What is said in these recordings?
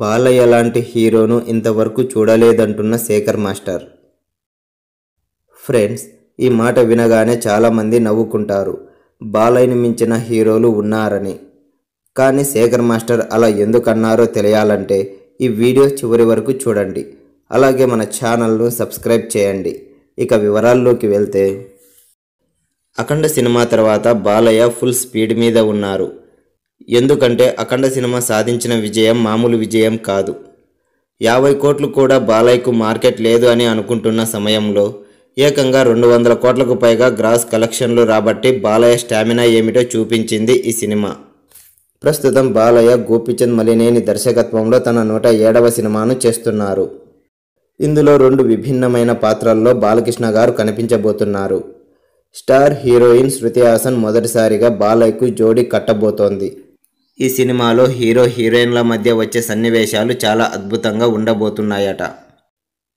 బాలయ్య లాంటి హీరోను ఇంతవరకు చూడలేదంటున్న Shekhar master friends ఈ మాట వినగానే చాలామంది నవ్వుకుంటారు బాలయ్యను మించిన హీరోలు ఉన్నారని కానీ శేఖర్ మాస్టర్ అలా ఎందుకన్నారో తెలియాలంటే ఈ వీడియో చివరి వరకు చూడండి అలాగే మన ఛానల్ను సబ్స్క్రైబ్ చేయండి ఇక వివరాల్లోకి వెళ్తే అఖండ సినిమా తర్వాత బాలయ్య ఫుల్ స్పీడ్ మీద ఉన్నారు ఎందుకంటే అఖండ సినిమా సాధించిన విజయం మామూలు విజయం కాదు యాభై కోట్లు కూడా బాలయ్యకు మార్కెట్ లేదు అని అనుకుంటున్న సమయంలో ఏకంగా రెండు వందల కోట్లకు పైగా గ్రాస్ కలెక్షన్లు రాబట్టి బాలయ్య స్టామినా ఏమిటో చూపించింది ఈ సినిమా ప్రస్తుతం బాలయ్య గోపిచంద్ మలినేని దర్శకత్వంలో తన నూట ఏడవ సినిమాను చేస్తున్నారు ఇందులో రెండు విభిన్నమైన పాత్రల్లో బాలకృష్ణ గారు కనిపించబోతున్నారు స్టార్ హీరోయిన్ శృతి హాసన్ మొదటిసారిగా బాలయ్యకు జోడీ కట్టబోతోంది ఈ సినిమాలో హీరో హీరోయిన్ల మధ్య వచ్చే సన్నివేశాలు చాలా అద్భుతంగా ఉండబోతున్నాయట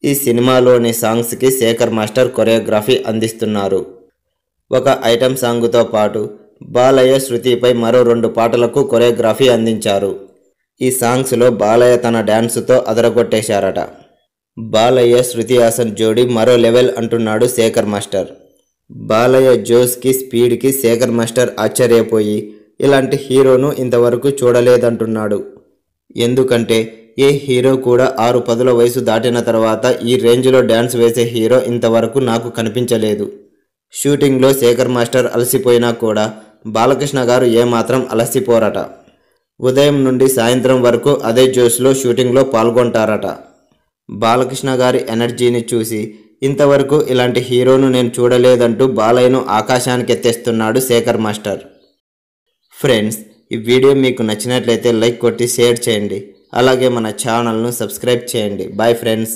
ఈ సినిమాలోని సాంగ్స్కి శేఖర్ మాస్టర్ కొరియోగ్రఫీ అందిస్తున్నారు ఒక ఐటెం సాంగ్తో పాటు బాలయ్య శృతిపై మరో రెండు పాటలకు కొరియోగ్రఫీ అందించారు ఈ సాంగ్స్లో బాలయ్య తన డ్యాన్సుతో అదరగొట్టేశారట బాలయ్య శృతి హాసన్ జోడి మరో లెవెల్ అంటున్నాడు శేఖర్ మాస్టర్ బాలయ్య జోస్కి స్పీడ్కి శేఖర్ మాస్టర్ ఆశ్చర్యపోయి ఇలాంటి హీరోను ఇంతవరకు చూడలేదంటున్నాడు ఎందుకంటే ఏ హీరో కూడా ఆరు పదుల వయసు దాటిన తర్వాత ఈ రేంజ్లో డ్యాన్స్ వేసే హీరో ఇంతవరకు నాకు కనిపించలేదు షూటింగ్లో శేఖర్ మాస్టర్ అలసిపోయినా కూడా బాలకృష్ణ గారు ఏమాత్రం అలసిపోరట ఉదయం నుండి సాయంత్రం వరకు అదే జోష్లో షూటింగ్లో పాల్గొంటారట బాలకృష్ణ గారి ఎనర్జీని చూసి ఇంతవరకు ఇలాంటి హీరోను నేను చూడలేదంటూ బాలయ్యను ఆకాశానికి ఎత్తేస్తున్నాడు శేఖర్ మాస్టర్ ఫ్రెండ్స్ ఈ వీడియో మీకు నచ్చినట్లయితే లైక్ కొట్టి షేర్ చేయండి అలాగే మన ఛానల్ను సబ్స్క్రైబ్ చేయండి బాయ్ ఫ్రెండ్స్